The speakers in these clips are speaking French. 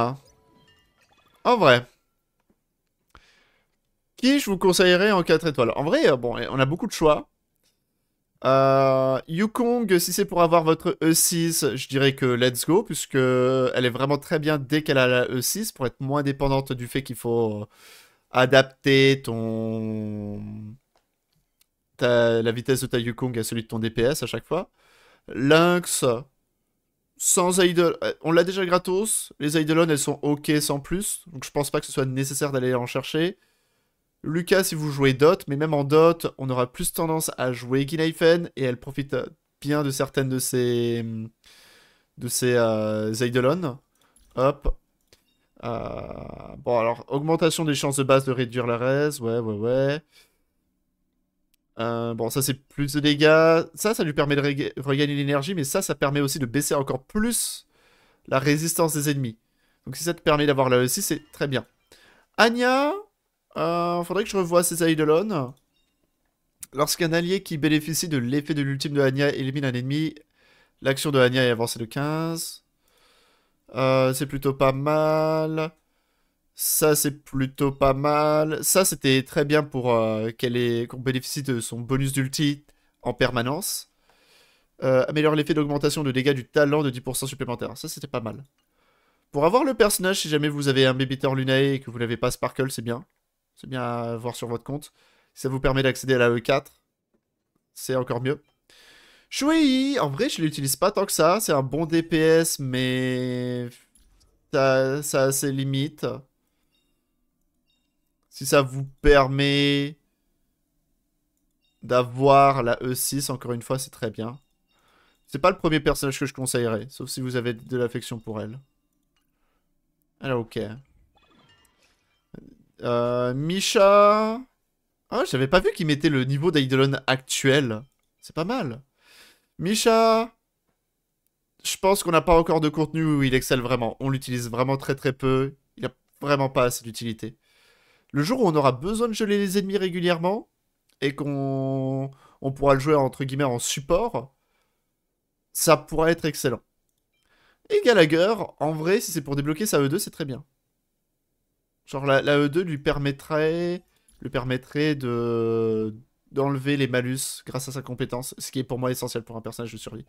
Ah. En vrai. Qui je vous conseillerais en 4 étoiles En vrai, euh, bon, eh, on a beaucoup de choix. Euh, Yukong, si c'est pour avoir votre E6, je dirais que let's go, puisque elle est vraiment très bien dès qu'elle a la E6, pour être moins dépendante du fait qu'il faut euh, adapter ton... la vitesse de ta Yukong à celui de ton DPS à chaque fois. Lynx, sans idol, euh, on l'a déjà gratos. Les idolons, elles sont ok sans plus. Donc je pense pas que ce soit nécessaire d'aller en chercher. Lucas, si vous jouez Dot, mais même en Dot, on aura plus tendance à jouer Ginaifen et elle profite bien de certaines de ses de ses euh, Hop. Euh, bon alors augmentation des chances de base de réduire la res, ouais ouais ouais. Euh, bon, ça c'est plus de dégâts. Ça, ça lui permet de regagner l'énergie, mais ça, ça permet aussi de baisser encore plus la résistance des ennemis. Donc si ça te permet d'avoir la aussi, c'est très bien. Anya, il euh, faudrait que je revoie ses idolones. Lorsqu'un allié qui bénéficie de l'effet de l'ultime de Anya élimine un ennemi, l'action de Anya est avancée de 15. Euh, c'est plutôt pas mal. Ça, c'est plutôt pas mal. Ça, c'était très bien pour euh, qu'elle qu'on bénéficie de son bonus d'ulti en permanence. Euh, améliore l'effet d'augmentation de dégâts du talent de 10% supplémentaire. Ça, c'était pas mal. Pour avoir le personnage, si jamais vous avez un Babyter Lunae et que vous n'avez pas Sparkle, c'est bien. C'est bien à voir sur votre compte. Si ça vous permet d'accéder à la E4, c'est encore mieux. Shui, en vrai, je l'utilise pas tant que ça. C'est un bon DPS, mais ça a ses limites. Si ça vous permet d'avoir la E6, encore une fois, c'est très bien. C'est pas le premier personnage que je conseillerais, sauf si vous avez de l'affection pour elle. Alors, ah, ok. Euh, Misha... Ah, j'avais pas vu qu'il mettait le niveau d'Aidolon actuel. C'est pas mal. Misha Je pense qu'on n'a pas encore de contenu où il excelle vraiment. On l'utilise vraiment très très peu. Il a vraiment pas assez d'utilité le jour où on aura besoin de geler les ennemis régulièrement et qu'on on pourra le jouer entre guillemets en support, ça pourra être excellent. Et Gallagher, en vrai, si c'est pour débloquer sa E2, c'est très bien. Genre la, E2 lui permettrait, lui permettrait de d'enlever les malus grâce à sa compétence, ce qui est pour moi essentiel pour un personnage de survie.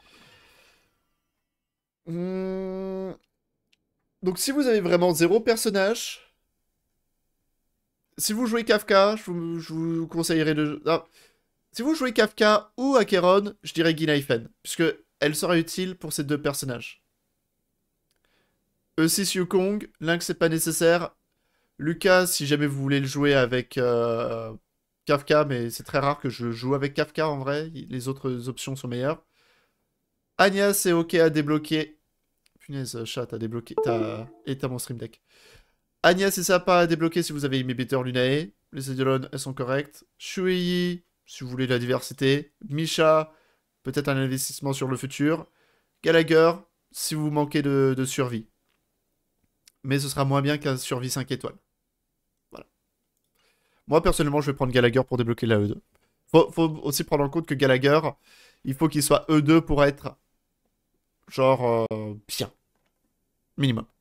Hmm. Donc si vous avez vraiment zéro personnage, si vous jouez Kafka, je vous, conseillerais de... Si vous jouez Kafka ou Acheron, je dirais Guinaifen, puisque elle sera utile pour ces deux personnages. E6 Yukong, Lynx c'est pas nécessaire. Lucas, si jamais vous voulez le jouer avec euh, Kafka, mais c'est très rare que je joue avec Kafka en vrai, les autres options sont meilleures. Agnès c'est ok à débloquer. Punaise, chat, t'as débloqué. Et t'as mon stream deck. Agnès c'est Sapa à débloquer si vous avez aimé Better Lunae. Les Edelon, elles sont correctes. Shuei, si vous voulez de la diversité. Misha, peut-être un investissement sur le futur. Gallagher, si vous manquez de, survie. Mais ce sera moins bien qu'un survie 5 étoiles. Voilà. Moi, personnellement, je vais prendre Gallagher pour débloquer la E2. Faut, faut aussi prendre en compte que Gallagher, il faut qu'il soit E2 pour être genre euh, bien. Minimum.